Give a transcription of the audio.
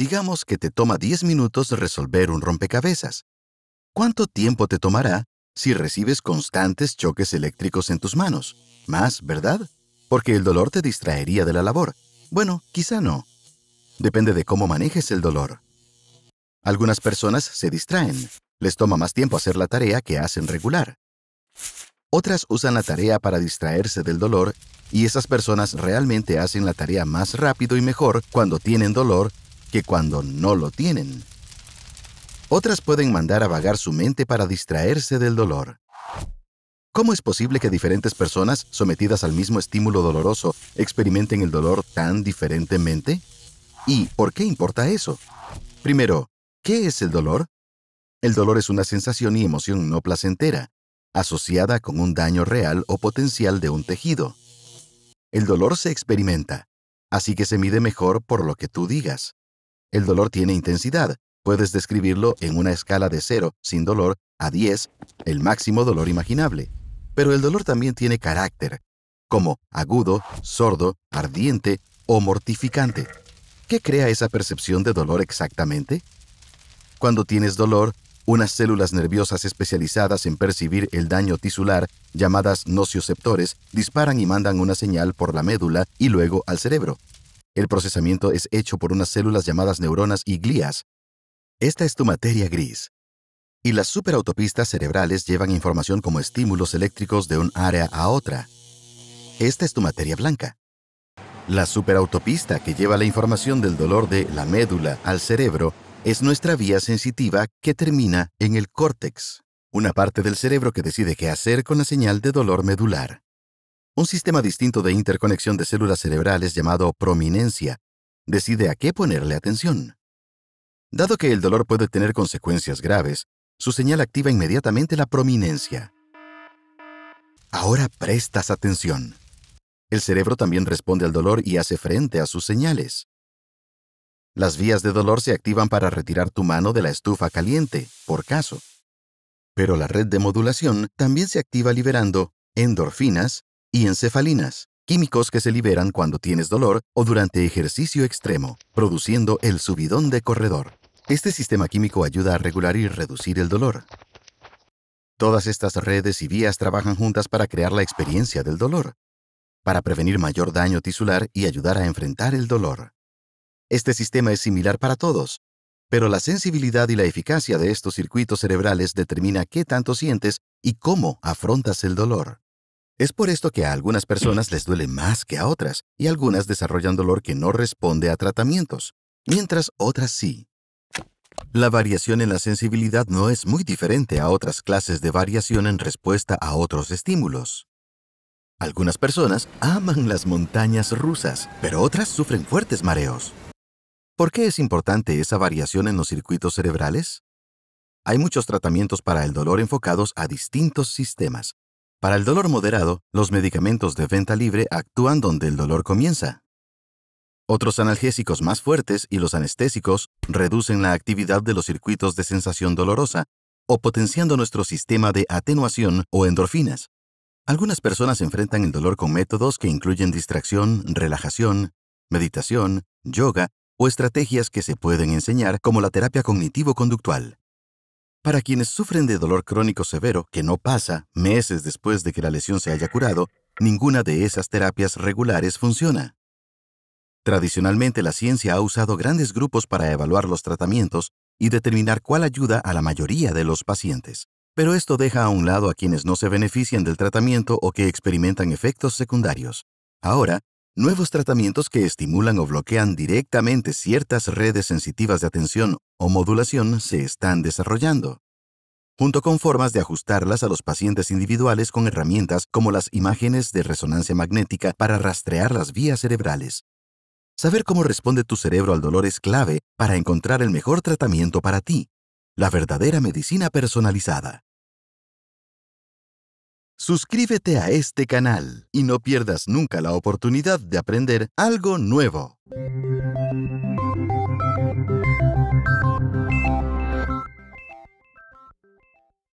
Digamos que te toma 10 minutos resolver un rompecabezas. ¿Cuánto tiempo te tomará si recibes constantes choques eléctricos en tus manos? Más, ¿verdad? Porque el dolor te distraería de la labor. Bueno, quizá no. Depende de cómo manejes el dolor. Algunas personas se distraen. Les toma más tiempo hacer la tarea que hacen regular. Otras usan la tarea para distraerse del dolor y esas personas realmente hacen la tarea más rápido y mejor cuando tienen dolor que cuando no lo tienen. Otras pueden mandar a vagar su mente para distraerse del dolor. ¿Cómo es posible que diferentes personas sometidas al mismo estímulo doloroso experimenten el dolor tan diferentemente? ¿Y por qué importa eso? Primero, ¿qué es el dolor? El dolor es una sensación y emoción no placentera, asociada con un daño real o potencial de un tejido. El dolor se experimenta, así que se mide mejor por lo que tú digas. El dolor tiene intensidad. Puedes describirlo en una escala de 0, sin dolor, a 10, el máximo dolor imaginable. Pero el dolor también tiene carácter, como agudo, sordo, ardiente o mortificante. ¿Qué crea esa percepción de dolor exactamente? Cuando tienes dolor, unas células nerviosas especializadas en percibir el daño tisular, llamadas nocioceptores, disparan y mandan una señal por la médula y luego al cerebro. El procesamiento es hecho por unas células llamadas neuronas y glías. Esta es tu materia gris. Y las superautopistas cerebrales llevan información como estímulos eléctricos de un área a otra. Esta es tu materia blanca. La superautopista que lleva la información del dolor de la médula al cerebro es nuestra vía sensitiva que termina en el córtex, una parte del cerebro que decide qué hacer con la señal de dolor medular. Un sistema distinto de interconexión de células cerebrales llamado prominencia decide a qué ponerle atención. Dado que el dolor puede tener consecuencias graves, su señal activa inmediatamente la prominencia. Ahora prestas atención. El cerebro también responde al dolor y hace frente a sus señales. Las vías de dolor se activan para retirar tu mano de la estufa caliente, por caso. Pero la red de modulación también se activa liberando endorfinas y encefalinas, químicos que se liberan cuando tienes dolor o durante ejercicio extremo, produciendo el subidón de corredor. Este sistema químico ayuda a regular y reducir el dolor. Todas estas redes y vías trabajan juntas para crear la experiencia del dolor, para prevenir mayor daño tisular y ayudar a enfrentar el dolor. Este sistema es similar para todos, pero la sensibilidad y la eficacia de estos circuitos cerebrales determina qué tanto sientes y cómo afrontas el dolor. Es por esto que a algunas personas les duele más que a otras y algunas desarrollan dolor que no responde a tratamientos, mientras otras sí. La variación en la sensibilidad no es muy diferente a otras clases de variación en respuesta a otros estímulos. Algunas personas aman las montañas rusas, pero otras sufren fuertes mareos. ¿Por qué es importante esa variación en los circuitos cerebrales? Hay muchos tratamientos para el dolor enfocados a distintos sistemas, para el dolor moderado, los medicamentos de venta libre actúan donde el dolor comienza. Otros analgésicos más fuertes y los anestésicos reducen la actividad de los circuitos de sensación dolorosa o potenciando nuestro sistema de atenuación o endorfinas. Algunas personas enfrentan el dolor con métodos que incluyen distracción, relajación, meditación, yoga o estrategias que se pueden enseñar como la terapia cognitivo-conductual. Para quienes sufren de dolor crónico severo que no pasa meses después de que la lesión se haya curado, ninguna de esas terapias regulares funciona. Tradicionalmente la ciencia ha usado grandes grupos para evaluar los tratamientos y determinar cuál ayuda a la mayoría de los pacientes, pero esto deja a un lado a quienes no se benefician del tratamiento o que experimentan efectos secundarios. Ahora, Nuevos tratamientos que estimulan o bloquean directamente ciertas redes sensitivas de atención o modulación se están desarrollando, junto con formas de ajustarlas a los pacientes individuales con herramientas como las imágenes de resonancia magnética para rastrear las vías cerebrales. Saber cómo responde tu cerebro al dolor es clave para encontrar el mejor tratamiento para ti, la verdadera medicina personalizada. Suscríbete a este canal y no pierdas nunca la oportunidad de aprender algo nuevo.